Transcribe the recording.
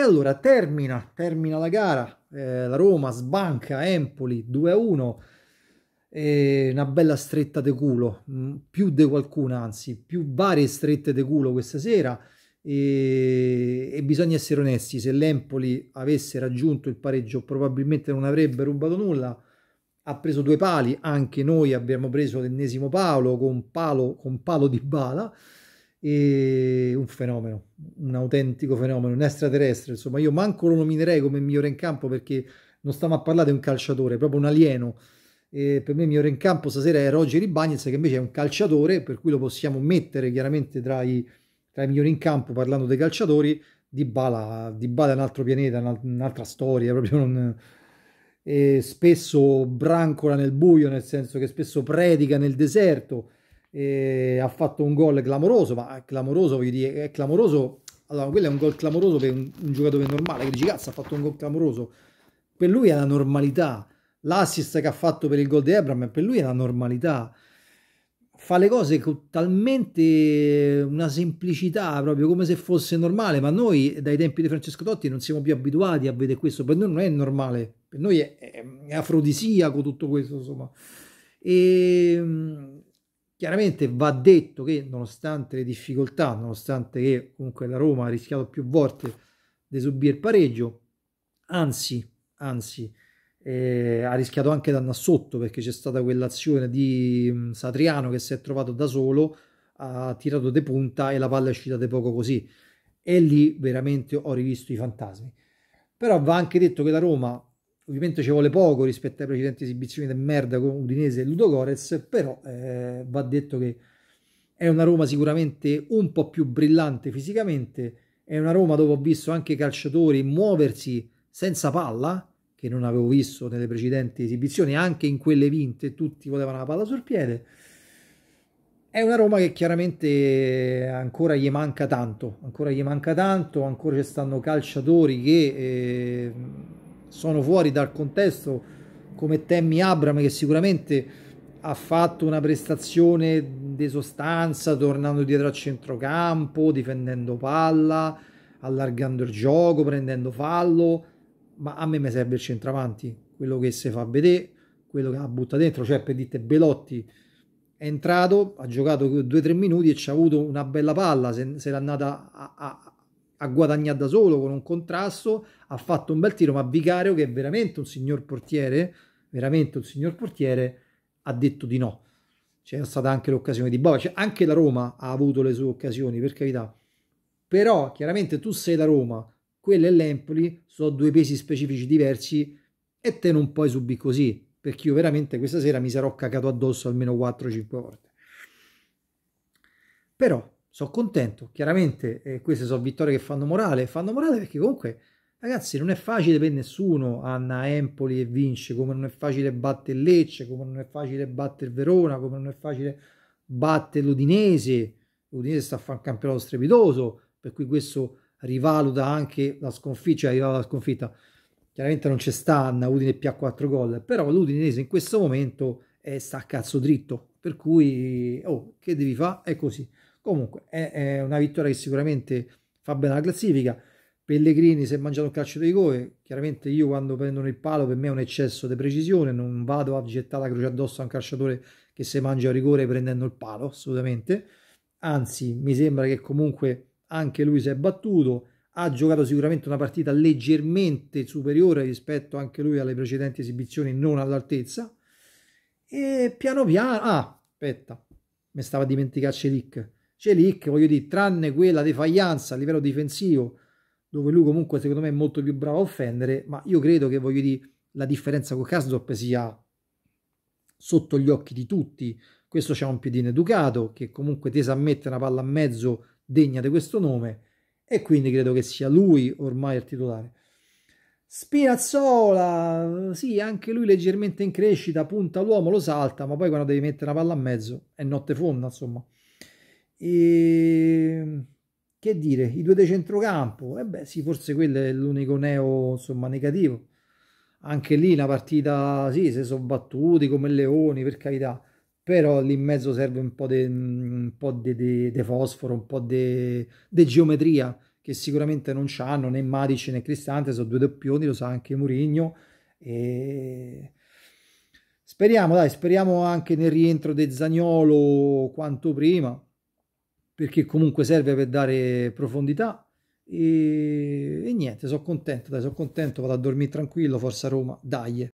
E allora termina, termina la gara, eh, la Roma sbanca Empoli 2-1, eh, una bella stretta de culo, mm, più di qualcuna anzi, più varie strette de culo questa sera e, e bisogna essere onesti, se l'Empoli avesse raggiunto il pareggio probabilmente non avrebbe rubato nulla, ha preso due pali, anche noi abbiamo preso l'ennesimo palo con palo, con palo di bala, e un fenomeno, un autentico fenomeno, un extraterrestre, insomma io manco lo nominerei come migliore in campo perché non stiamo a parlare di un calciatore, proprio un alieno. E per me il migliore in campo stasera è Roger Ibagnez che invece è un calciatore per cui lo possiamo mettere chiaramente tra i, tra i migliori in campo parlando dei calciatori di Bala, di Bala è un altro pianeta, un'altra storia proprio non... spesso brancola nel buio nel senso che spesso predica nel deserto ha fatto un gol clamoroso, ma clamoroso voglio dire, è clamoroso, allora quello è un gol clamoroso per un, un giocatore normale, che dici cazzo ha fatto un gol clamoroso, per lui è la normalità, l'assist che ha fatto per il gol di Ebram per lui è la normalità, fa le cose con talmente una semplicità, proprio come se fosse normale, ma noi dai tempi di Francesco Totti non siamo più abituati a vedere questo, per noi non è normale, per noi è, è, è afrodisiaco tutto questo, insomma. E ehm, Chiaramente va detto che nonostante le difficoltà, nonostante che comunque la Roma ha rischiato più volte di subire pareggio, anzi, anzi eh, ha rischiato anche d'anno andare sotto perché c'è stata quell'azione di mh, mm, Satriano che si è trovato da solo, ha tirato de punta e la palla è uscita de poco così. E lì veramente ho rivisto i fantasmi. Però va anche detto che la Roma ovviamente ci vuole poco rispetto alle precedenti esibizioni del merda con Udinese e Ludo Gores, però eh, va detto che è una Roma sicuramente un po' più brillante fisicamente, è una Roma dove ho visto anche calciatori muoversi senza palla, che non avevo visto nelle precedenti esibizioni, anche in quelle vinte tutti volevano la palla sul piede. È una Roma che chiaramente ancora gli manca tanto, ancora gli manca tanto, ancora ci stanno calciatori che eh, sono fuori dal contesto come Tammy Abram che sicuramente ha fatto una prestazione di sostanza tornando dietro al centrocampo, difendendo palla, allargando il gioco, prendendo fallo, ma a me mi serve il centravanti, quello che si fa vedere, quello che la butta dentro, cioè per dite Belotti è entrato, ha giocato 2-3 minuti e ci ha avuto una bella palla, se, se l'è andata a, a, ha guadagnato da solo con un contrasto, ha fatto un bel tiro, ma Vicario che è veramente un signor portiere, veramente un signor portiere, ha detto di no. C'è stata anche l'occasione di Bova, cioè anche la Roma ha avuto le sue occasioni, per carità. Però chiaramente tu sei la Roma, quella e l'Empoli sono due pesi specifici diversi e te non puoi subire così, perché io veramente questa sera mi sarò cagato addosso almeno 4-5 volte. Però sono contento, chiaramente eh, queste sono vittorie che fanno morale, fanno morale perché comunque ragazzi non è facile per nessuno Anna Empoli e vince, come non è facile battere Lecce, come non è facile battere Verona, come non è facile battere l'Udinese, l'Udinese sta a fare un campionato strepitoso, per cui questo rivaluta anche la sconfitta, cioè rivaluta la sconfitta, chiaramente non c'è sta Anna Udine più a 4 gol, però l'Udinese in questo momento è, eh, sta a cazzo dritto, per cui oh, che devi fare? È così. Comunque è, è una vittoria che sicuramente fa bene alla classifica. Pellegrini si è mangiato un calcio di rigore, chiaramente io quando prendono il palo per me è un eccesso di precisione, non vado a gettare la croce addosso a un calciatore che si mangia a rigore prendendo il palo, assolutamente. Anzi, mi sembra che comunque anche lui si è battuto, ha giocato sicuramente una partita leggermente superiore rispetto anche lui alle precedenti esibizioni, non all'altezza. E piano piano... Ah, aspetta, mi stava a dimenticare Celic Celic, voglio dire, tranne quella defaianza a livello difensivo, dove lui comunque secondo me è molto più bravo a offendere, ma io credo che, voglio dire, la differenza con Kasdorp sia sotto gli occhi di tutti. Questo c'è un piedino educato, che comunque tesa a mettere una palla a mezzo degna di questo nome, e quindi credo che sia lui ormai il titolare. Spinazzola, sì, anche lui leggermente in crescita, punta l'uomo, lo salta, ma poi quando devi mettere una palla a mezzo è notte fonda, insomma. E ehm, che dire, i due di centrocampo, e eh beh sì, forse quello è l'unico neo insomma negativo. Anche lì la partita, sì, si sono battuti come leoni, per carità, però lì in mezzo serve un po' di fosforo, un po' di geometria che sicuramente non c'hanno né Matic né Cristante, sono due doppioni, lo sa anche Murigno. E... Speriamo, dai, speriamo anche nel rientro di Zagnolo quanto prima perché comunque serve per dare profondità e, e niente, sono contento, dai, sono contento, vado a dormire tranquillo, forza Roma, dai.